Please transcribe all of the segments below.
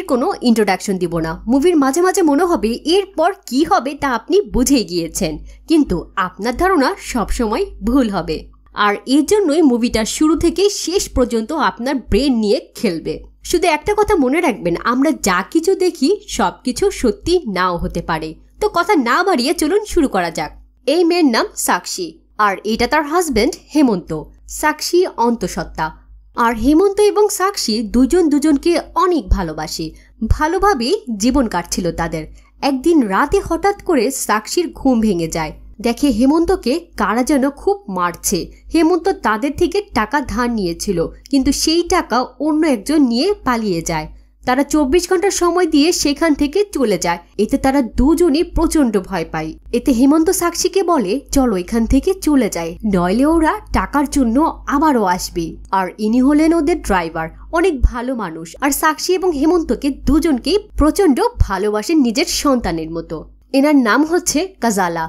মুভির কোনো ইন্ট্রোডাকশন দিব না মুভির মাঝে মাঝে মনে হবে এরপর কি হবে তা আপনি বুঝেই গিয়েছেন কিন্তু আপনার ধারণা সবসময় ভুল হবে আর এর জন্যই মুভিটা শুরু থেকে শেষ পর্যন্ত আপনার ব্রেন নিয়ে খেলবে শুধু একটা কথা মনে রাখবেন আমরা যা কিছু দেখি সব কিছু সত্যি নাও হতে পারে তো কথা না বাড়িয়ে চলুন শুরু করা যাক এই মেয়ের নাম সাক্ষী আর এটা তার হাজব্যান্ড হেমন্ত সাক্ষী অন্তঃসত্ত্বা আর হেমন্ত এবং সাক্ষী দুজন দুজনকে অনেক ভালোবাসে ভালোভাবে জীবন কাটছিল তাদের একদিন রাতে হঠাৎ করে সাক্ষীর ঘুম ভেঙে যায় দেখে হেমন্তকে কারা যেন খুব মারছে হেমন্ত তাদের থেকে টাকা ধার নিয়েছিল কিন্তু সেই টাকা অন্য একজন নিয়ে পালিয়ে যায় তারা চব্বিশ ঘন্টার সময় দিয়ে সেখান থেকে চলে যায় এতে তারা দুজনই প্রচন্ড ভয় পায় এতে হেমন্ত সাক্ষীকে বলে চলো এখান থেকে চলে যায় নইলে ওরা টাকার জন্য আবারও আসবে আর ইনি হলেন ওদের ড্রাইভার অনেক ভালো মানুষ আর সাক্ষী এবং হেমন্তকে দুজনকেই প্রচন্ড ভালোবাসে নিজের সন্তানের মতো এনার নাম হচ্ছে কাজালা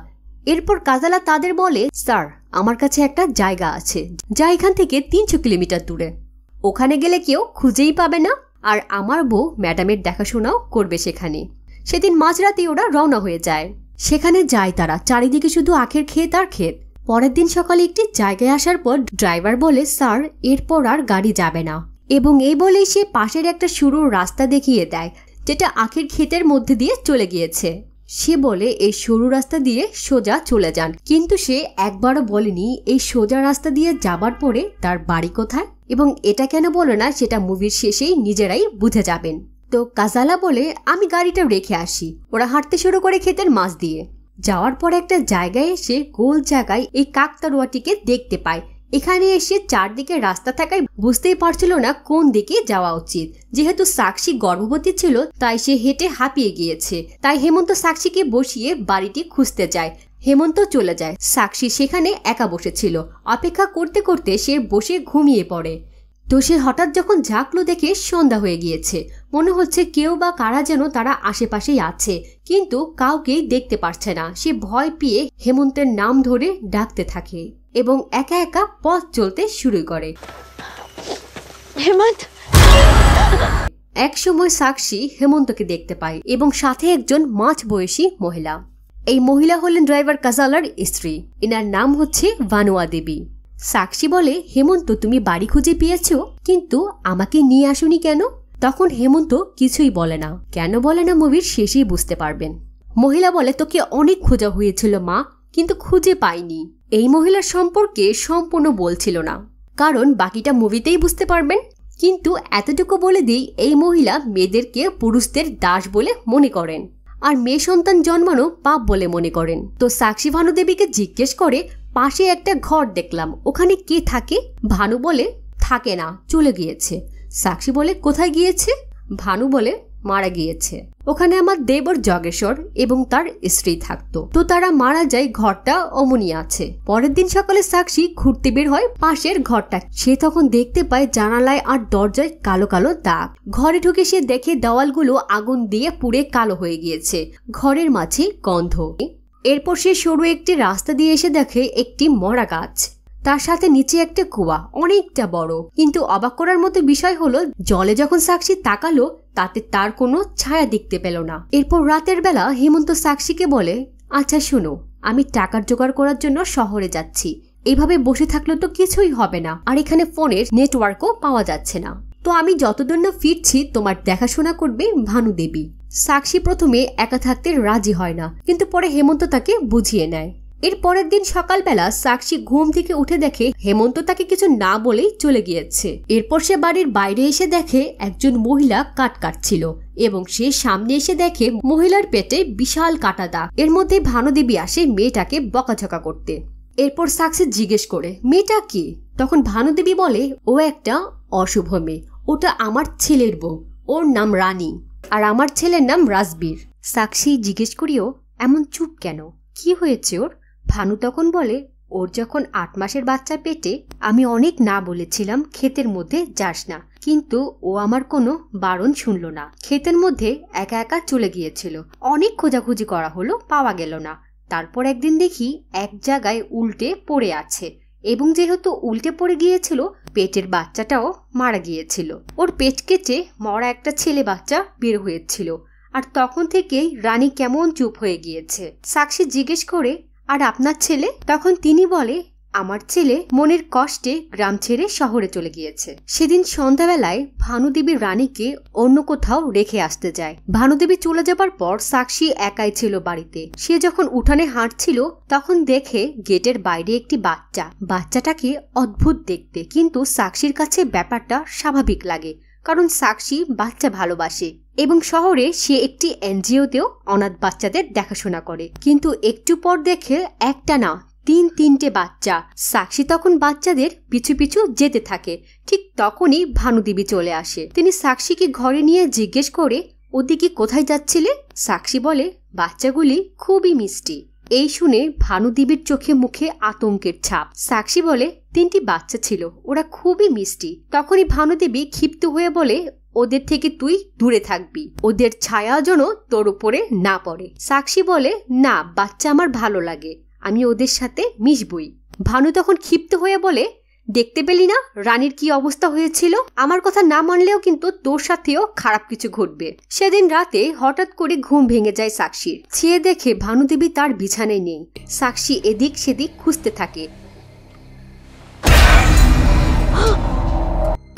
এরপর কাজালা তাদের বলে স্যার আমার কাছে একটা জায়গা আছে যা এখান থেকে তিনশো কিলোমিটার দূরে ওখানে গেলে কেউ খুঁজেই পাবে না আর আমার বউ ম্যাডামের দেখাশোনাও করবে সেখানে সেদিন মাঝরাতে ওরা রওনা হয়ে যায় সেখানে যায় তারা চারিদিকে শুধু আখের ক্ষেত আর ক্ষেত পরের দিন সকালে একটি জায়গায় আসার পর ড্রাইভার বলে স্যার এরপর আর গাড়ি যাবে না এবং এই বলেই সে পাশের একটা সরু রাস্তা দেখিয়ে দেয় যেটা আখের ক্ষেতের মধ্যে দিয়ে চলে গিয়েছে সে বলে এই সরু রাস্তা দিয়ে সোজা চলে যান কিন্তু সে একবারও বলেনি এই সোজা রাস্তা দিয়ে যাবার পরে তার বাড়ি কোথায় এবং এটা কেন বলে না সেটা মুভির শেষেই নিজেরাই বুঝে যাবেন তো কাজালা বলে আমি গাড়িটা রেখে আসি ওরা হাঁটতে শুরু করে ক্ষেতের মাছ দিয়ে যাওয়ার পর একটা জায়গায় এসে গোল জায়গায় এই কাকতারুয়াটিকে দেখতে পায় এখানে এসে চারদিকে রাস্তা থাকায় বুঝতেই পারছিল না কোন দিকে যাওয়া উচিত যেহেতু সাক্ষী গর্ভবতী ছিল তাই সে হেঁটে হাঁপিয়ে গিয়েছে তাই হেমন্ত সাক্ষীকে বসিয়ে বাড়িটি খুঁজতে যায় হেমন্ত চলে যায় সাক্ষী সেখানে একা বসেছিল অপেক্ষা করতে করতে সে বসে ঘুমিয়ে পড়ে তো সে হঠাৎ যখন ঝাঁকলো দেখে সন্ধ্যা হয়ে গিয়েছে মনে হচ্ছে কেউ বা কারা যেন তারা আশেপাশেই আছে কিন্তু কাউকেই দেখতে পারছে না সে ভয় পেয়ে হেমন্তের নাম ধরে ডাকতে থাকে এবং একা একা পথ চলতে শুরু করে হেমন্ত এক সময় সাক্ষী হেমন্তকে দেখতে পায় এবং সাথে একজন মাঝ বয়সী মহিলা এই মহিলা হলেন ড্রাইভার কাজালার স্ত্রী এনার নাম হচ্ছে ভানুয়া দেবী সাক্ষী বলে হেমন্ত তুমি বাড়ি খুঁজে পেয়েছ কিন্তু আমাকে নিয়ে আসুনি কেন তখন হেমন্ত কিছুই বলে না কেন বলে না মুভির শেষেই বুঝতে পারবেন মহিলা বলে তোকে অনেক খোঁজা হয়েছিল মা কিন্তু খুঁজে পাইনি এই মহিলার সম্পর্কে সম্পূর্ণ বলছিল না কারণ বাকিটা মুভিতেই বুঝতে পারবেন কিন্তু এতটুকু বলে দিই এই মহিলা মেয়েদেরকে পুরুষদের দাস বলে মনে করেন আর মেয়ে সন্তান জন্মানো পাপ বলে মনে করেন তো সাক্ষী ভানুদেবীকে জিজ্ঞেস করে পাশে একটা ঘর দেখলাম ওখানে কে থাকে ভানু বলে থাকে না চলে গিয়েছে সাক্ষী বলে কোথায় গিয়েছে ভানু বলে মারা গিয়েছে ওখানে আমার দেবর জগেশ্বর এবং তার স্ত্রী থাকতো তো তারা মারা যায় ঘরটা অমনি আছে পরের দিন সকালে সাক্ষী ঘুরতে বের হয় পাশের ঘরটা সে তখন দেখতে পায় জানালায় আর দরজায় কালো কালো দাগ ঘরে ঢুকে সে দেখে দেওয়ালগুলো আগুন দিয়ে পুড়ে কালো হয়ে গিয়েছে ঘরের মাঝে গন্ধ এরপর সে সরু একটি রাস্তা দিয়ে এসে দেখে একটি মরা গাছ তার সাথে নিচে একটা কুয়া অনেকটা বড় কিন্তু অবাক করার মতো বিষয় হলো জলে যখন সাক্ষী তাকালো তাতে তার কোনো ছায়া দেখতে পেল না এরপর রাতের বেলা হেমন্ত সাক্ষীকে বলে আচ্ছা শুনো আমি টাকার জোগাড় করার জন্য শহরে যাচ্ছি এভাবে বসে থাকলে তো কিছুই হবে না আর এখানে ফোনের নেটওয়ার্কও পাওয়া যাচ্ছে না তো আমি যতদূর না ফিরছি তোমার দেখাশোনা করবে ভানু দেবী সাক্ষী প্রথমে একা থাকতে রাজি হয় না কিন্তু পরে হেমন্ত তাকে বুঝিয়ে নেয় এর পরের দিন সকালবেলা সাক্ষী ঘুম থেকে উঠে দেখে হেমন্ত তাকে কিছু না বলেই চলে গিয়েছে এরপর সে বাড়ির বাইরে এসে দেখে একজন মহিলা কাট কাটছিল এবং সে সামনে এসে দেখে মহিলার পেটে বিশাল কাটা দাগ এর মধ্যে ভানুদেবী আসে মেয়েটাকে বকাঝকা করতে এরপর সাকসি জিজ্ঞেস করে মেয়েটা কি তখন ভানুদেবী বলে ও একটা অশুভ মেয়ে ওটা আমার ছেলের বউ ওর নাম রানী আর আমার ছেলের নাম রাজবীর সাক্ষী জিজ্ঞেস করিও এমন চুপ কেন কি হয়েছে ওর ভানু তখন বলে ওর যখন আট মাসের বাচ্চা পেটে আমি অনেক না বলেছিলাম ক্ষেতের মধ্যে যাস না কিন্তু ও আমার কোনো বারণ শুনল না ক্ষেতের মধ্যে একা একা চলে গিয়েছিল অনেক খোঁজাখুঁজি করা হলো পাওয়া গেল না তারপর একদিন দেখি এক জায়গায় উল্টে পড়ে আছে এবং যেহেতু উল্টে পড়ে গিয়েছিল পেটের বাচ্চাটাও মারা গিয়েছিল ওর পেট কেটে মরা একটা ছেলে বাচ্চা বের হয়েছিল আর তখন থেকেই রানী কেমন চুপ হয়ে গিয়েছে সাক্ষী জিজ্ঞেস করে আর আপনার ছেলে তখন তিনি বলে আমার ছেলে মনের কষ্টে গ্রাম ছেড়ে শহরে চলে গিয়েছে সেদিন সন্ধ্যাবেলায় ভানুদেবী রানীকে অন্য কোথাও রেখে আসতে যায় ভানুদেবী চলে যাবার পর সাক্ষী একাই ছিল বাড়িতে সে যখন উঠানে হাঁটছিল তখন দেখে গেটের বাইরে একটি বাচ্চা বাচ্চাটাকে অদ্ভুত দেখতে কিন্তু সাক্ষীর কাছে ব্যাপারটা স্বাভাবিক লাগে কারণ সাক্ষী বাচ্চা ভালোবাসে এবং শহরে সে একটি এনজিওতেও অনাথ বাচ্চাদের দেখাশোনা করে কিন্তু একটু পর দেখে একটা না তিন তিনটে বাচ্চা সাক্ষী তখন বাচ্চাদের পিছু পিছু যেতে থাকে ঠিক তখনই ভানুদেবী চলে আসে তিনি সাক্ষীকে ঘরে নিয়ে জিজ্ঞেস করে ওদিকে কোথায় যাচ্ছিলে সাক্ষী বলে বাচ্চাগুলি খুবই মিষ্টি এই শুনে ভানুদেবীর চোখে মুখে আতঙ্কের ছাপ সাক্ষী বলে তিনটি বাচ্চা ছিল ওরা খুবই মিষ্টি তখনই ভানুদেবী ক্ষিপ্ত হয়ে বলে ওদের থেকে তুই দূরে থাকবি ওদের ছায়া যেন তোর উপরে না পড়ে সাক্ষী বলে না বাচ্চা আমার ভালো লাগে আমি ওদের সাথে মিশবই ভানু তখন ক্ষিপ্ত হয়ে বলে দেখতে পেলি না রানীর কি অবস্থা হয়েছিল আমার কথা না মানলেও কিন্তু তোর সাথেও খারাপ কিছু ঘটবে সেদিন রাতে হঠাৎ করে ঘুম ভেঙে যায় সাক্ষীর ছেয়ে দেখে ভানুদেবী তার বিছানায় নেই সাক্ষী এদিক সেদিক খুঁজতে থাকে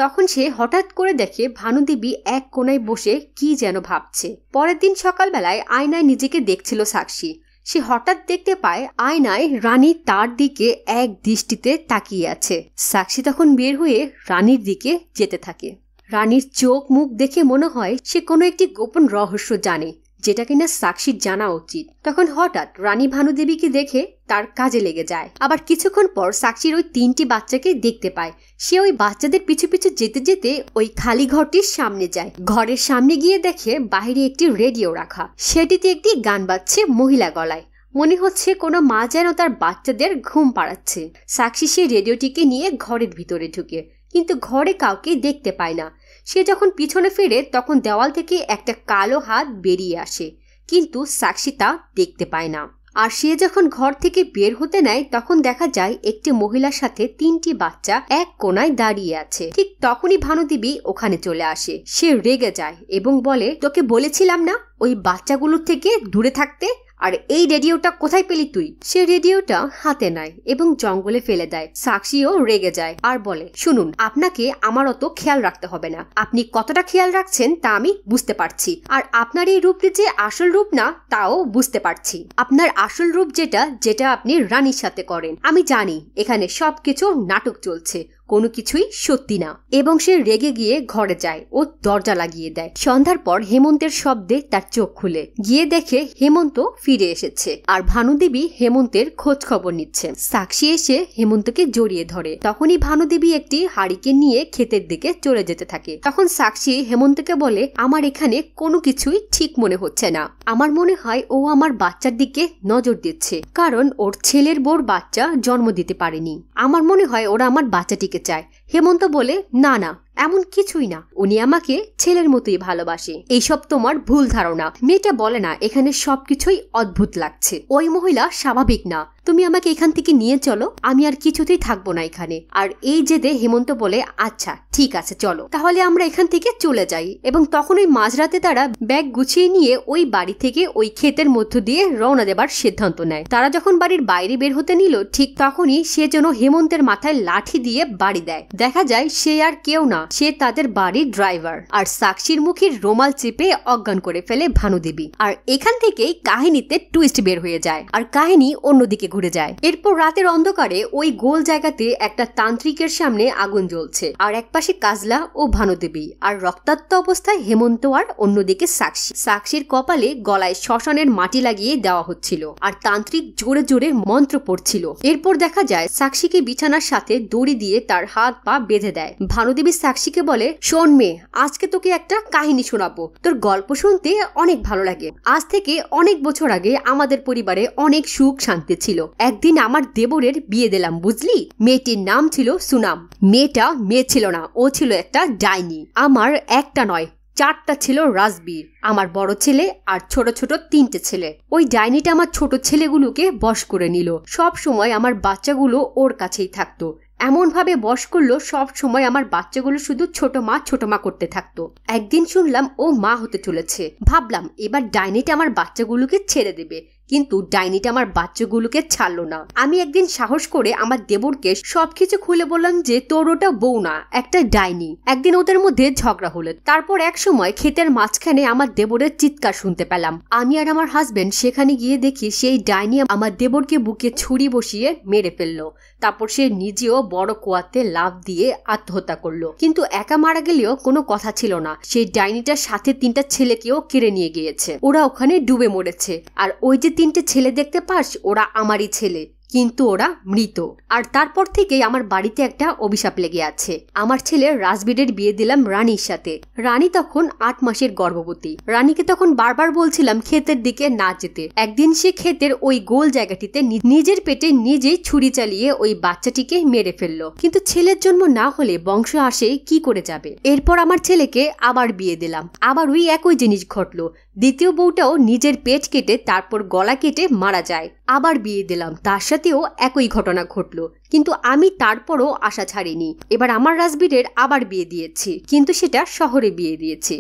তখন সে হঠাৎ করে দেখে ভানুদেবী এক কোনায় বসে কি যেন ভাবছে পরের দিন সকালবেলায় আয়নায় নিজেকে দেখছিল সাক্ষী সে হঠাৎ দেখতে পায় আয়নায় রানী তার দিকে এক দৃষ্টিতে তাকিয়ে আছে সাক্ষী তখন বের হয়ে রানীর দিকে যেতে থাকে রানীর চোখ মুখ দেখে মনে হয় সে কোনো একটি গোপন রহস্য জানে যেটা কিনা সাক্ষীর জানা উচিত তখন হঠাৎ রানী ভানুদেবীকে দেখে তার কাজে লেগে যায় আবার কিছুক্ষণ পর সাক্ষীর ওই তিনটি বাচ্চাকে দেখতে পায় সে ওই বাচ্চাদের পিছু পিছু যেতে যেতে ওই খালি ঘরটির সামনে যায় ঘরের সামনে গিয়ে দেখে বাহিরে একটি রেডিও রাখা সেটিতে একটি গান বাজছে মহিলা গলায় মনে হচ্ছে কোনো মা যেন তার বাচ্চাদের ঘুম পাড়াচ্ছে সাক্ষী সেই রেডিওটিকে নিয়ে ঘরের ভিতরে ঢুকে কিন্তু ঘরে কাউকে দেখতে পায় না সে যখন পিছনে ফেরে তখন দেওয়াল থেকে একটা কালো হাত বেরিয়ে আসে কিন্তু সাক্ষী তা দেখতে পায় না আর সে যখন ঘর থেকে বের হতে নেয় তখন দেখা যায় একটি মহিলার সাথে তিনটি বাচ্চা এক কোনায় দাঁড়িয়ে আছে ঠিক তখনই ভানুদেবী ওখানে চলে আসে সে রেগে যায় এবং বলে তোকে বলেছিলাম না ওই বাচ্চাগুলোর থেকে দূরে থাকতে আর এই রেডিওটা কোথায় পেলি তুই সে রেডিওটা হাতে নেয় এবং জঙ্গলে ফেলে দেয় সাক্ষীও রেগে যায় আর বলে শুনুন আপনাকে আমার অত খেয়াল রাখতে হবে না আপনি কতটা খেয়াল রাখছেন তা আমি বুঝতে পারছি আর আপনার এই রূপটি যে আসল রূপ না তাও বুঝতে পারছি আপনার আসল রূপ যেটা যেটা আপনি রানীর সাথে করেন আমি জানি এখানে সবকিছু নাটক চলছে কোনো কিছুই সত্যি না এবং সে রেগে গিয়ে ঘরে যায় ও দরজা লাগিয়ে দেয় সন্ধ্যার পর হেমন্তের শব্দে তার চোখ খুলে গিয়ে দেখে হেমন্ত ফিরে এসেছে আর ভানুদেবী হেমন্তের খোঁজ খবর নিচ্ছে সাক্ষী এসে হেমন্তকে জড়িয়ে ধরে তখনই ভানুদেবী একটি হাড়িকে নিয়ে ক্ষেতের দিকে চলে যেতে থাকে তখন সাক্ষী হেমন্তকে বলে আমার এখানে কোনো কিছুই ঠিক মনে হচ্ছে না আমার মনে হয় ও আমার বাচ্চার দিকে নজর দিচ্ছে কারণ ওর ছেলের বোর বাচ্চা জন্ম দিতে পারেনি আমার মনে হয় ওরা আমার বাচ্চাটিকে good day. হেমন্ত বলে না না এমন কিছুই না উনি আমাকে ছেলের মতোই ভালোবাসে এইসব তোমার ভুল ধারণা মেয়েটা বলে না এখানে সবকিছুই অদ্ভুত লাগছে ওই মহিলা স্বাভাবিক না তুমি আমাকে এখান থেকে নিয়ে চলো আমি আর কিছুতেই থাকবো না এখানে আর এই জেদে হেমন্ত বলে আচ্ছা ঠিক আছে চলো তাহলে আমরা এখান থেকে চলে যাই এবং তখন ওই মাঝরাতে তারা ব্যাগ গুছিয়ে নিয়ে ওই বাড়ি থেকে ওই ক্ষেতের মধ্য দিয়ে রওনা দেবার সিদ্ধান্ত নেয় তারা যখন বাড়ির বাইরে বের হতে নিল ঠিক তখনই সে যেন হেমন্তের মাথায় লাঠি দিয়ে বাড়ি দেয় দেখা যায় সে আর কেউ না সে তাদের বাড়ির ড্রাইভার আর সাক্ষীর মুখের রোমাল চেপে অজ্ঞান করে ফেলে ভানুদেবী আর এখান থেকেই কাহিনীতে টুইস্ট বের হয়ে যায় আর কাহিনী অন্যদিকে ঘুরে যায় এরপর রাতের অন্ধকারে ওই গোল জায়গাতে একটা তান্ত্রিকের সামনে আগুন জ্বলছে আর একপাশে কাজলা ও ভানুদেবী আর রক্তাক্ত অবস্থায় হেমন্ত আর অন্যদিকে সাক্ষী সাক্ষীর কপালে গলায় শ্মশানের মাটি লাগিয়ে দেওয়া হচ্ছিল আর তান্ত্রিক জোরে জোরে মন্ত্র পড়ছিল এরপর দেখা যায় সাক্ষীকে বিছানার সাথে দড়ি দিয়ে তার হাত পা পা বেঁধে দেয় ভানুদেবী সাক্ষীকে বলে শোন মেয়ে আজকে তোকে একটা কাহিনী শোনাবো তোর গল্প শুনতে অনেক ভালো লাগে আজ থেকে অনেক বছর আগে আমাদের পরিবারে অনেক সুখ শান্তি ছিল একদিন আমার দেবরের বিয়ে দিলাম বুঝলি মেয়েটির নাম ছিল সুনাম মেয়েটা মেয়ে ছিল না ও ছিল একটা ডাইনি আমার একটা নয় চারটা ছিল রাজবীর আমার বড় ছেলে আর ছোট ছোট তিনটে ছেলে ওই ডাইনিটা আমার ছোট ছেলেগুলোকে বশ করে নিল সব সময় আমার বাচ্চাগুলো ওর কাছেই থাকতো এমনভাবে বস করলো সব সময় আমার বাচ্চাগুলো শুধু ছোট মা ছোট মা করতে থাকতো একদিন শুনলাম ও মা হতে চলেছে ভাবলাম এবার ডাইনিটা আমার বাচ্চাগুলোকে ছেড়ে দেবে কিন্তু ডাইনিটা আমার বাচ্চাগুলোকে ছাড়লো না আমি একদিন সাহস করে আমার দেবরকে সবকিছু খুলে বললাম যে তোর ওটা বউ না একটা ডাইনি একদিন ওদের মধ্যে ঝগড়া হলো তারপর এক সময় ক্ষেতের মাঝখানে আমার দেবরের চিৎকার শুনতে পেলাম আমি আর আমার হাজবেন্ড সেখানে গিয়ে দেখি সেই ডাইনি আমার দেবরকে বুকে ছুরি বসিয়ে মেরে ফেললো তারপর সে নিজেও বড় কুয়াতে লাভ দিয়ে আত্মহত্যা করলো কিন্তু একা মারা গেলেও কোনো কথা ছিল না সেই ডাইনিটার সাথে তিনটা ছেলেকেও কেড়ে নিয়ে গিয়েছে ওরা ওখানে ডুবে মরেছে আর ওই যে তিনটে ছেলে দেখতে পাস ওরা আমারই ছেলে কিন্তু ওরা মৃত আর তারপর থেকেই আমার বাড়িতে একটা অভিশাপ লেগে আছে আমার ছেলে রাজবীরের বিয়ে দিলাম রানীর সাথে রানী তখন আট মাসের গর্ভবতী রানীকে তখন বারবার বলছিলাম ক্ষেতের দিকে না যেতে একদিন সে ক্ষেতের ওই গোল জায়গাটিতে নিজের পেটে নিজেই ছুরি চালিয়ে ওই বাচ্চাটিকে মেরে ফেললো কিন্তু ছেলের জন্ম না হলে বংশ আসে কি করে যাবে এরপর আমার ছেলেকে আবার বিয়ে দিলাম আবার ওই একই জিনিস ঘটলো দ্বিতীয় বউটাও নিজের পেট কেটে তারপর গলা কেটে মারা যায় আবার বিয়ে দিলাম তার সাথেও একই ঘটনা ঘটলো কিন্তু আমি তারপরও আশা ছাড়িনি এবার আমার রাজবীরের আবার বিয়ে দিয়েছি কিন্তু সেটা শহরে বিয়ে দিয়েছে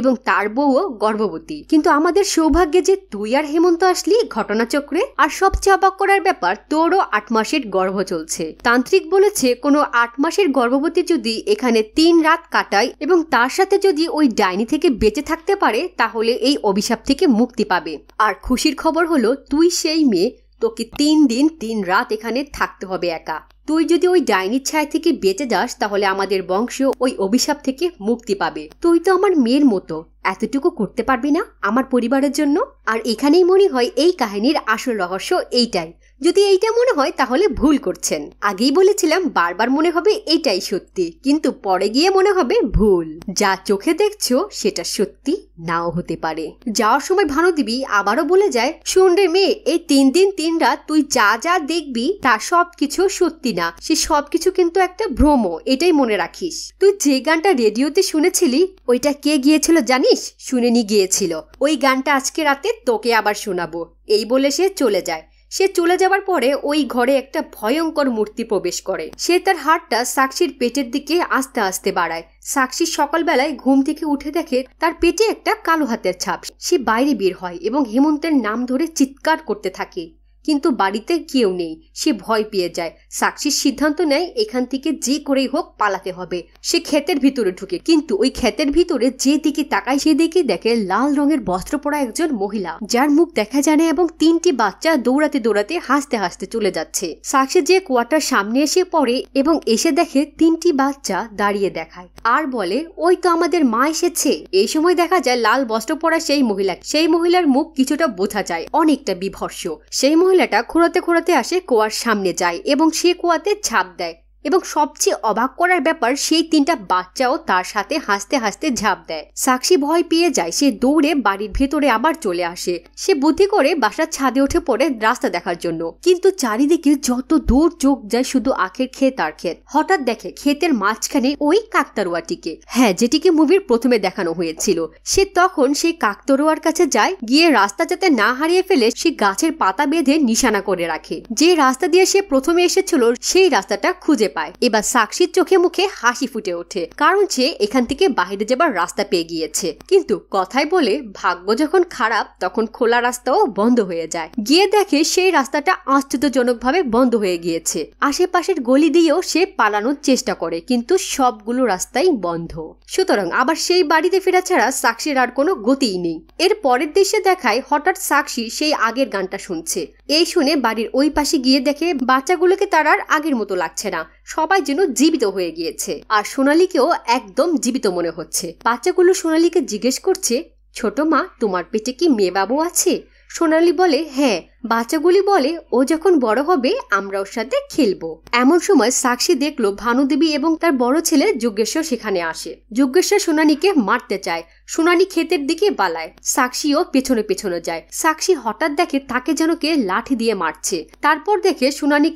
এবং তার বউও গর্ভবতী কিন্তু আমাদের সৌভাগ্যে যে তুই আর হেমন্ত আসলি ঘটনাচক্রে আর সবচেয়ে অবাক করার ব্যাপার তোরও আট মাসের গর্ভ চলছে তান্ত্রিক বলেছে কোনো আট মাসের গর্ভবতী যদি এখানে তিন রাত কাটায় এবং তার সাথে যদি ওই ডাইনি থেকে বেঁচে থাকতে পারে তাহলে এই অভিশাপ থেকে মুক্তি পাবে আর খুশির খবর হলো তুই সেই মেয়ে তোকে তিন দিন তিন রাত এখানে থাকতে হবে একা তুই যদি ওই ডাইনির ছায়া থেকে বেঁচে যাস তাহলে আমাদের বংশ ওই অভিশাপ থেকে মুক্তি পাবে তুই তো আমার মেয়ের মতো এতটুকু করতে পারবি না আমার পরিবারের জন্য আর এখানেই মনে হয় এই কাহিনীর আসল রহস্য এইটাই যদি এইটা মনে হয় তাহলে ভুল করছেন আগেই বলেছিলাম বারবার মনে হবে এটাই সত্যি কিন্তু পরে গিয়ে মনে হবে ভুল যা চোখে দেখছো সেটা সত্যি নাও হতে পারে যাওয়ার সময় ভানুদেবী আবারও বলে যায় শোন রে মেয়ে এই তিন দিন তিন রাত তুই যা যা দেখবি তা সব কিছু সত্যি না সে সব কিছু কিন্তু একটা ভ্রম এটাই মনে রাখিস তুই যে গানটা রেডিওতে শুনেছিলি ওইটা কে গিয়েছিল জানিস শুনে নি গিয়েছিল ওই গানটা আজকে রাতে তোকে আবার শোনাবো এই বলে সে চলে যায় সে চলে যাওয়ার পরে ওই ঘরে একটা ভয়ঙ্কর মূর্তি প্রবেশ করে সে তার হাতটা সাক্ষীর পেটের দিকে আস্তে আস্তে বাড়ায় সাক্ষী সকালবেলায় ঘুম থেকে উঠে দেখে তার পেটে একটা কালো হাতের ছাপ সে বাইরে বের হয় এবং হেমন্তের নাম ধরে চিৎকার করতে থাকে কিন্তু বাড়িতে কেউ নেই সে ভয় পেয়ে যায় সাক্ষীর সিদ্ধান্ত নেয় এখান থেকে যে করেই হোক পালাতে হবে সে ক্ষেতের ভিতরে ঢুকে কিন্তু ওই ক্ষেতের ভিতরে যে দিকে তাকায় সেদিকে দেখে লাল রঙের বস্ত্র পরা একজন মহিলা যার মুখ দেখা যায় না এবং তিনটি বাচ্চা দৌড়াতে দৌড়াতে হাসতে হাসতে চলে যাচ্ছে সাক্ষী যে কুয়াটার সামনে এসে পড়ে এবং এসে দেখে তিনটি বাচ্চা দাঁড়িয়ে দেখায় আর বলে ওই তো আমাদের মা এসেছে এই সময় দেখা যায় লাল বস্ত্র পরা সেই মহিলা সেই মহিলার মুখ কিছুটা বোঝা যায় অনেকটা বিভর্ষ সেই মহিলা মহিলাটা খোঁড়াতে খোঁড়াতে আসে কুয়ার সামনে যায় এবং সে কুয়াতে ঝাঁপ দেয় এবং সবচেয়ে অবাক করার ব্যাপার সেই তিনটা বাচ্চাও তার সাথে হাসতে হাসতে ঝাঁপ দেয় সাক্ষী ভয় পেয়ে যায় সে দৌড়ে বাড়ির ভেতরে আবার চলে আসে সে বুদ্ধি করে বাসার ছাদে উঠে পড়ে রাস্তা দেখার জন্য কিন্তু চারিদিকে যত দূর চোখ যায় শুধু আখের ক্ষেত আর ক্ষেত হঠাৎ দেখে ক্ষেতের মাঝখানে ওই কাকতারুয়াটিকে হ্যাঁ যেটিকে মুভির প্রথমে দেখানো হয়েছিল সে তখন সেই কাকতরোয়ার কাছে যায় গিয়ে রাস্তা যাতে না হারিয়ে ফেলে সে গাছের পাতা বেঁধে নিশানা করে রাখে যে রাস্তা দিয়ে সে প্রথমে এসেছিল সেই রাস্তাটা খুঁজে পায় এবার সাক্ষীর চোখে মুখে হাসি ফুটে ওঠে কারণ সে এখান থেকে বাইরে যাবার রাস্তা পেয়ে গিয়েছে কিন্তু কথায় বলে ভাগ্য যখন খারাপ তখন খোলা রাস্তাও বন্ধ হয়ে যায় গিয়ে দেখে সেই রাস্তাটা আশ্চর্যজনকভাবে বন্ধ হয়ে গিয়েছে আশেপাশের গলি দিয়েও সে পালানোর চেষ্টা করে কিন্তু সবগুলো রাস্তাই বন্ধ সুতরাং আবার সেই বাড়িতে ফেরা ছাড়া সাক্ষীর আর কোনো গতিই নেই এর পরের দেশে দেখায় হঠাৎ সাক্ষী সেই আগের গানটা শুনছে এই শুনে বাড়ির ওই পাশে গিয়ে দেখে বাচ্চাগুলোকে তার আর আগের মতো লাগছে না সবাই যেন জীবিত হয়ে গিয়েছে আর সোনালিকেও একদম জীবিত মনে হচ্ছে বাচ্চাগুলো সোনালিকে জিজ্ঞেস করছে ছোট মা তোমার পেটে কি মেয়ে বাবু আছে সোনালি বলে হ্যাঁ বাচ্চাগুলি বলে ও যখন বড় হবে আমরা ওর সাথে খেলবো এমন সময় সাক্ষী দেখলো ভানুদেবী এবং তার বড় ছেলে যজ্ঞেশ্বর সেখানে আসে যজ্ঞেশ্বর সোনালিকে মারতে চায় সোনানি ক্ষেতের দিকে বালায় সাক্ষীও পেছনে পেছনে যায় সাক্ষী হঠাৎ দেখে তাকে যেন কে লাঠি দিয়ে মারছে তারপর দেখে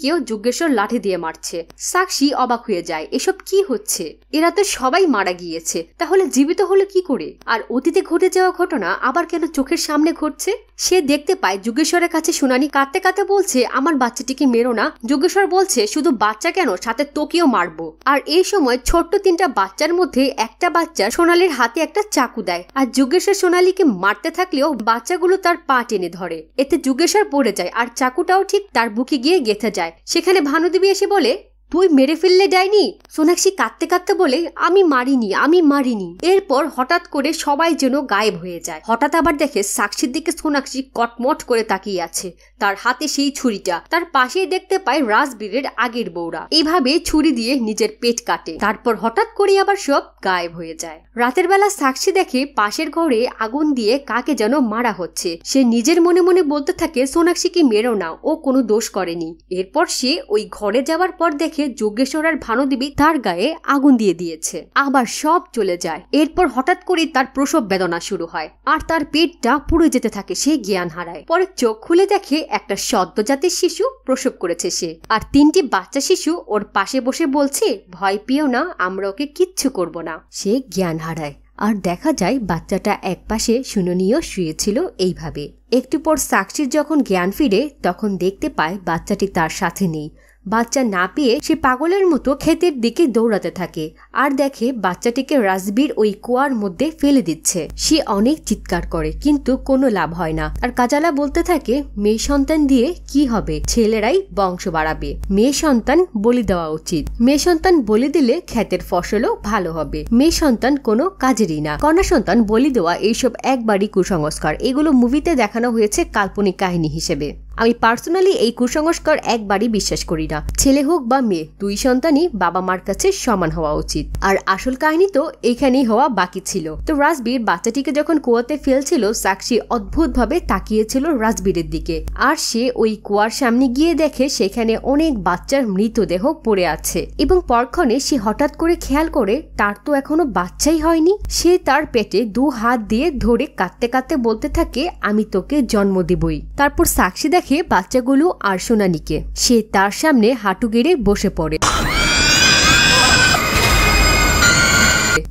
কেউ যজ্ঞেশ্বর লাঠি দিয়ে মারছে সাক্ষী অবাক হয়ে যায় এসব কি হচ্ছে এরা তো সবাই মারা গিয়েছে তাহলে জীবিত হলে কি করে আর অতীতে ঘটে যাওয়া ঘটনা আবার কেন চোখের সামনে ঘটছে সে দেখতে পায় যোগেশ্বরের কাছে সোনানি কাঁদতে কাঁদতে বলছে আমার বাচ্চাটিকে মেরো না যোগেশ্বর বলছে শুধু বাচ্চা কেন সাথে তোকেও মারবো আর এই সময় ছোট্ট তিনটা বাচ্চার মধ্যে একটা বাচ্চা সোনালির হাতে একটা চাকু দেয় আর যুগেশ্বর সোনালীকে মারতে থাকলেও বাচ্চাগুলো তার পা টেনে ধরে এতে যুগেশ্বর পড়ে যায় আর চাকুটাও ঠিক তার বুকে গিয়ে গেথে যায় সেখানে ভানুদেবী এসে বলে তুই মেরে ফেললে ডাইনি সোনাক্ষী কাঁদতে কাঁদতে বলে আমি মারিনি আমি মারিনি এরপর হঠাৎ করে সবাই যেন গায়েব হয়ে যায় হঠাৎ আবার দেখে সাক্ষীর দিকে সোনাক্ষী কটমট করে তাকিয়ে আছে তার হাতে সেই ছুরিটা তার পাশেই দেখতে পায় রাজবীরের আগের বউরা এভাবে ছুরি দিয়ে নিজের পেট কাটে তারপর হঠাৎ করে আবার সব গায়েব হয়ে যায় রাতের বেলা সাক্ষী দেখে পাশের ঘরে আগুন দিয়ে কাকে যেন মারা হচ্ছে সে নিজের মনে মনে বলতে থাকে সোনাক্ষীকে মেরো না ও কোনো দোষ করেনি এরপর সে ওই ঘরে যাওয়ার পর দেখে দেখে যোগেশ্বর আর ভানুদেবী তার গায়ে আগুন দিয়ে দিয়েছে আবার সব চলে যায় এরপর হঠাৎ করে তার প্রসব বেদনা শুরু হয় আর তার পেটটা পুড়ে যেতে থাকে সে জ্ঞান হারায় পরে চোখ খুলে দেখে একটা সদ্য জাতির শিশু প্রসব করেছে সে আর তিনটি বাচ্চা শিশু ওর পাশে বসে বলছে ভয় পেও না আমরা ওকে কিচ্ছু করব না সে জ্ঞান হারায় আর দেখা যায় বাচ্চাটা একপাশে শুননীয় শুয়েছিল এইভাবে একটু পর সাক্ষীর যখন জ্ঞান ফিরে তখন দেখতে পায় বাচ্চাটি তার সাথে নেই বাচ্চা না পেয়ে সে পাগলের মতো ক্ষেতের দিকে দৌড়াতে থাকে আর দেখে বাচ্চাটিকে রাজবীর ওই কুয়ার মধ্যে ফেলে দিচ্ছে সে অনেক চিৎকার করে কিন্তু কোনো লাভ হয় না আর কাজালা বলতে থাকে মেয়ে সন্তান দিয়ে কি হবে ছেলেরাই বংশ বাড়াবে মেয়ে সন্তান বলি দেওয়া উচিত মেয়ে সন্তান বলি দিলে ক্ষেতের ফসলও ভালো হবে মেয়ে সন্তান কোনো কাজেরই না কন্যা সন্তান বলি দেওয়া এইসব একবারই কুসংস্কার এগুলো মুভিতে দেখানো হয়েছে কাল্পনিক কাহিনী হিসেবে আমি পার্সোনালি এই কুসংস্কার একবারই বিশ্বাস করি না ছেলে হোক বা মেয়ে দুই সন্তানই বাবা মার কাছে সমান হওয়া উচিত আর আসল কাহিনী তো এইখানেই হওয়া বাকি ছিল তো রাজবীর বাচ্চাটিকে যখন কুয়াতে ফেলছিল সাক্ষী অদ্ভুতভাবে তাকিয়েছিল রাজবীরের দিকে আর সে ওই কুয়ার সামনে গিয়ে দেখে সেখানে অনেক বাচ্চার মৃতদেহ পড়ে আছে এবং পরক্ষণে সে হঠাৎ করে খেয়াল করে তার তো এখনো বাচ্চাই হয়নি সে তার পেটে দু হাত দিয়ে ধরে কাঁদতে কাঁদতে বলতে থাকে আমি তোকে জন্ম দিবই তারপর সাক্ষী দেখে দেখে বাচ্চাগুলো আর্সোনানিকে সে তার সামনে হাঁটু গেড়ে বসে পড়ে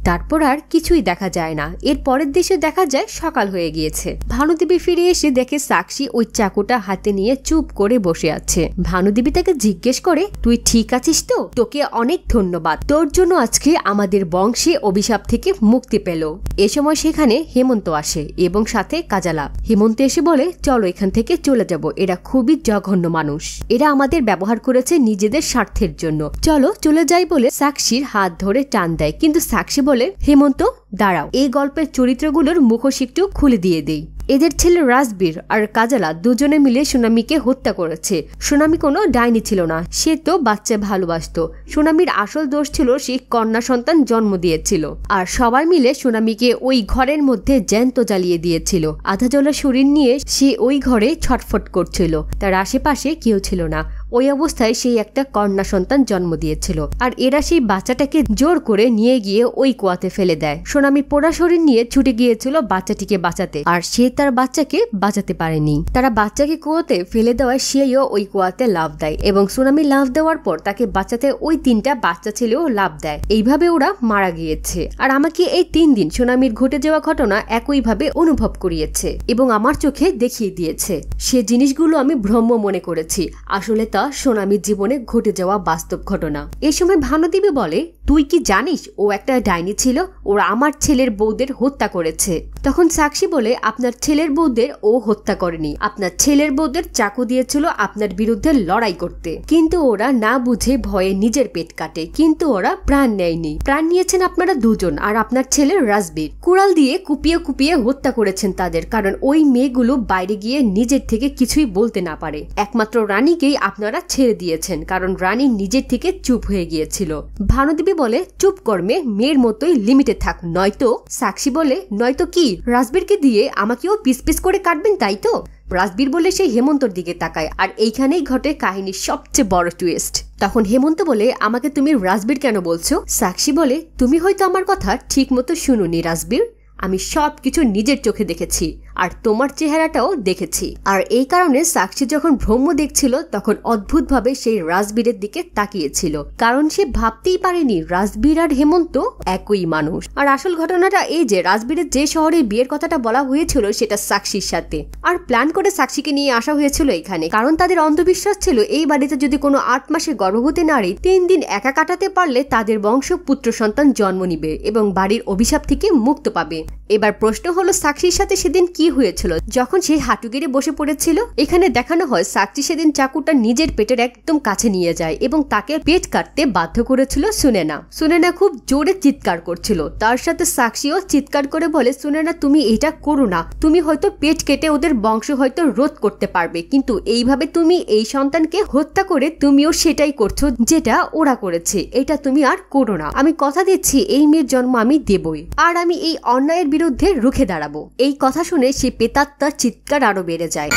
তারপর আর কিছুই দেখা যায় না এর পরের দেশে দেখা যায় সকাল হয়ে গিয়েছে ভানুদেবী ফিরে এসে দেখে সাক্ষী ওই চাকুটা হাতে নিয়ে চুপ করে বসে আছে ভানুদেবী তাকে জিজ্ঞেস করে তুই ঠিক আছিস তো তোকে অনেক ধন্যবাদ তোর জন্য আজকে আমাদের বংশে অভিশাপ থেকে মুক্তি পেল এ সময় সেখানে হেমন্ত আসে এবং সাথে কাজালা হেমন্ত এসে বলে চলো এখান থেকে চলে যাব এরা খুবই জঘন্য মানুষ এরা আমাদের ব্যবহার করেছে নিজেদের স্বার্থের জন্য চলো চলে যাই বলে সাক্ষীর হাত ধরে টান দেয় কিন্তু সাক্ষী বলে বলে হেমন্ত দাঁড়াও এই গল্পের চরিত্রগুলোর মুখোশ একটু খুলে দিয়ে দেই এদের ছেলে রাজবীর আর কাজালা দুজনে মিলে সুনামিকে হত্যা করেছে সুনামি কোনো ডাইনি ছিল না সে তো বাচ্চা ভালোবাসত সুনামির আসল দোষ ছিল সে কন্যা সন্তান জন্ম দিয়েছিল আর সবাই মিলে সুনামিকে ওই ঘরের মধ্যে জ্যান্ত জ্বালিয়ে দিয়েছিল আধা জলা শরীর নিয়ে সে ওই ঘরে ছটফট করছিল তার আশেপাশে কেউ ছিল না ওই অবস্থায় সেই একটা কন্যা সন্তান জন্ম দিয়েছিল আর এরা সেই বাচ্চাটাকে জোর করে নিয়ে গিয়ে ওই কুয়াতে ফেলে দেয় সোনামি পোড়া শরীর নিয়ে ছুটে গিয়েছিল বাচ্চাটিকে বাঁচাতে আর সে তার বাচ্চাকে বাঁচাতে পারেনি তারা বাচ্চাকে কুয়োতে ফেলে দেওয়ায় সেও ওই কুয়াতে লাভ দেয় এবং সুনামি লাভ দেওয়ার পর তাকে বাঁচাতে ওই তিনটা বাচ্চা ছেলেও লাভ দেয় এইভাবে ওরা মারা গিয়েছে আর আমাকে এই তিন দিন সুনামির ঘটে যাওয়া ঘটনা একইভাবে অনুভব করিয়েছে এবং আমার চোখে দেখিয়ে দিয়েছে সে জিনিসগুলো আমি ভ্রম মনে করেছি আসলে তা সোনামির জীবনে ঘটে যাওয়া বাস্তব ঘটনা এ সময় ভানুদেবী বলে তুই কি জানিস ও একটা ডাইনি ছিল ওরা আমার ছেলের বউদের হত্যা করেছে তখন সাক্ষী বলে আপনার ছেলের বউদের ও হত্যা করেনি আপনার ছেলের বউদের চাকু দিয়েছিল আপনার বিরুদ্ধে লড়াই করতে কিন্তু ওরা না বুঝে ভয়ে নিজের পেট কাটে কিন্তু ওরা প্রাণ নেয়নি প্রাণ নিয়েছেন আপনারা দুজন আর আপনার ছেলে রাজবীর কুড়াল দিয়ে কুপিয়ে কুপিয়ে হত্যা করেছেন তাদের কারণ ওই মেয়েগুলো বাইরে গিয়ে নিজের থেকে কিছুই বলতে না পারে একমাত্র রানীকেই আপনার আপনারা ছেড়ে দিয়েছেন কারণ রানী নিজের থেকে চুপ হয়ে গিয়েছিল ভানুদেবী বলে চুপ কর্মে মেয়ের মতোই লিমিটে থাক নয়তো সাক্ষী বলে নয়তো কি রাজবীরকে দিয়ে আমাকেও পিস পিস করে কাটবেন তাই তো রাজবীর বলে সেই হেমন্তর দিকে তাকায় আর এইখানেই ঘটে কাহিনীর সবচেয়ে বড় টুয়েস্ট তখন হেমন্ত বলে আমাকে তুমি রাজবীর কেন বলছো সাক্ষী বলে তুমি হয়তো আমার কথা ঠিক মতো শুনুনি রাজবীর আমি সব কিছু নিজের চোখে দেখেছি আর তোমার চেহারাটাও দেখেছি আর এই কারণে সাক্ষী যখন ব্রহ্ম দেখছিল তখন অদ্ভুতভাবে সেই রাজবীরের দিকে তাকিয়েছিল কারণ সে ভাবতেই পারেনি রাজবীর আর হেমন্ত একই মানুষ আর আসল ঘটনাটা এই যে রাজবীরের যে শহরে বিয়ের কথাটা বলা হয়েছিল সেটা সাক্ষীর সাথে আর প্ল্যান করে সাক্ষীকে নিয়ে আসা হয়েছিল এখানে কারণ তাদের অন্ধবিশ্বাস ছিল এই বাড়িতে যদি কোনো আট মাসে গর্ভবতী নারী তিন দিন একা কাটাতে পারলে তাদের বংশ পুত্র সন্তান জন্ম নিবে এবং বাড়ির অভিশাপ থেকে মুক্ত পাবে এবার প্রশ্ন হলো সাক্ষীর সাথে সেদিন কি কি হয়েছিল যখন সে হাঁটু গেড়ে বসে পড়েছিল এখানে দেখানো হয় সাক্ষী সেদিন চাকুটা নিজের পেটের একদম কাছে নিয়ে যায় এবং তাকে পেট কাটতে বাধ্য করেছিল সুনেনা সুনেনা খুব জোরে চিৎকার করছিল তার সাথে সাক্ষীও চিৎকার করে বলে সুনেনা তুমি এটা করো না তুমি হয়তো পেট কেটে ওদের বংশ হয়তো রোধ করতে পারবে কিন্তু এইভাবে তুমি এই সন্তানকে হত্যা করে তুমিও সেটাই করছো যেটা ওরা করেছে এটা তুমি আর করো না আমি কথা দিচ্ছি এই মেয়ের জন্ম আমি দেবই আর আমি এই অন্যায়ের বিরুদ্ধে রুখে দাঁড়াবো এই কথা শুনে সেই পেতাত্মার চিৎকার আরও বেড়ে যায়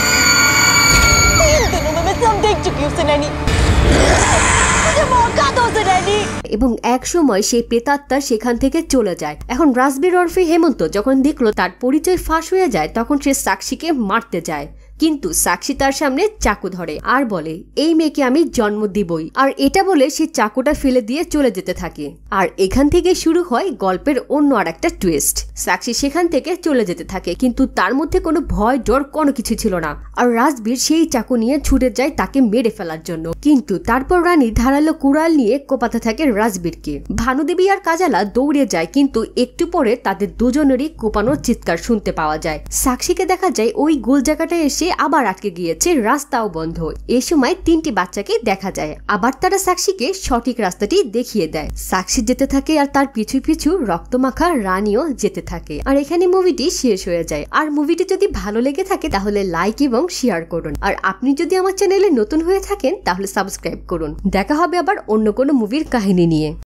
এবং এক সময় সেই পেতাত্মা সেখান থেকে চলে যায় এখন রাজবীর অরফে হেমন্ত যখন দেখলো তার পরিচয় ফাঁস হয়ে যায় তখন সে সাক্ষীকে মারতে যায় কিন্তু সাক্ষী তার সামনে চাকু ধরে আর বলে এই মেয়েকে আমি জন্ম দিবই আর এটা বলে সে চাকুটা ফেলে দিয়ে চলে যেতে থাকে আর এখান থেকে শুরু হয় গল্পের অন্য আর একটা টুয়েস্ট সাক্ষী সেখান থেকে চলে যেতে থাকে কিন্তু তার মধ্যে কোনো ভয় ডর কোনো কিছু ছিল না আর রাজবীর সেই চাকু নিয়ে ছুটে যায় তাকে মেরে ফেলার জন্য কিন্তু তারপর রানী ধারালো কুড়াল নিয়ে কোপাতে থাকে রাজবীরকে ভানুদেবী আর কাজালা দৌড়ে যায় কিন্তু একটু পরে তাদের দুজনেরই কোপানোর চিৎকার শুনতে পাওয়া যায় সাক্ষীকে দেখা যায় ওই গোল জায়গাটায় এসে আবার আটকে গিয়েছে রাস্তাও বন্ধ এ সময় তিনটি বাচ্চাকে দেখা যায় আবার তারা সাক্ষীকে সঠিক রাস্তাটি দেখিয়ে দেয় সাক্ষী যেতে থাকে আর তার পিছু পিছু রক্তমাখা রানীও যেতে থাকে আর এখানে মুভিটি শেষ হয়ে যায় আর মুভিটি যদি ভালো লেগে থাকে তাহলে লাইক এবং শেয়ার করুন আর আপনি যদি আমার চ্যানেলে নতুন হয়ে থাকেন তাহলে সাবস্ক্রাইব করুন দেখা হবে আবার অন্য কোনো মুভির কাহিনী নিয়ে